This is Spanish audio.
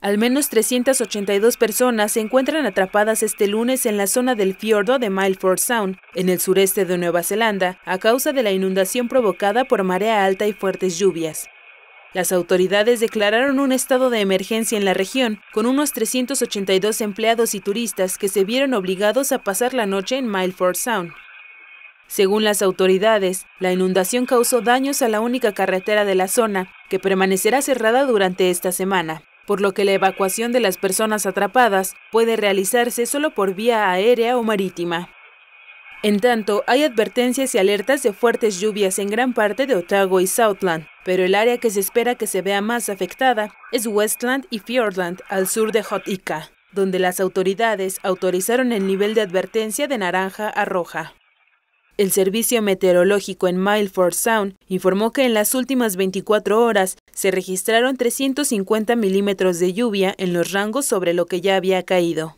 Al menos 382 personas se encuentran atrapadas este lunes en la zona del fiordo de Milford Sound, en el sureste de Nueva Zelanda, a causa de la inundación provocada por marea alta y fuertes lluvias. Las autoridades declararon un estado de emergencia en la región, con unos 382 empleados y turistas que se vieron obligados a pasar la noche en Milford Sound. Según las autoridades, la inundación causó daños a la única carretera de la zona, que permanecerá cerrada durante esta semana por lo que la evacuación de las personas atrapadas puede realizarse solo por vía aérea o marítima. En tanto, hay advertencias y alertas de fuertes lluvias en gran parte de Otago y Southland, pero el área que se espera que se vea más afectada es Westland y Fiordland, al sur de Hotika, donde las autoridades autorizaron el nivel de advertencia de naranja a roja. El Servicio Meteorológico en Milford Sound informó que en las últimas 24 horas se registraron 350 milímetros de lluvia en los rangos sobre lo que ya había caído.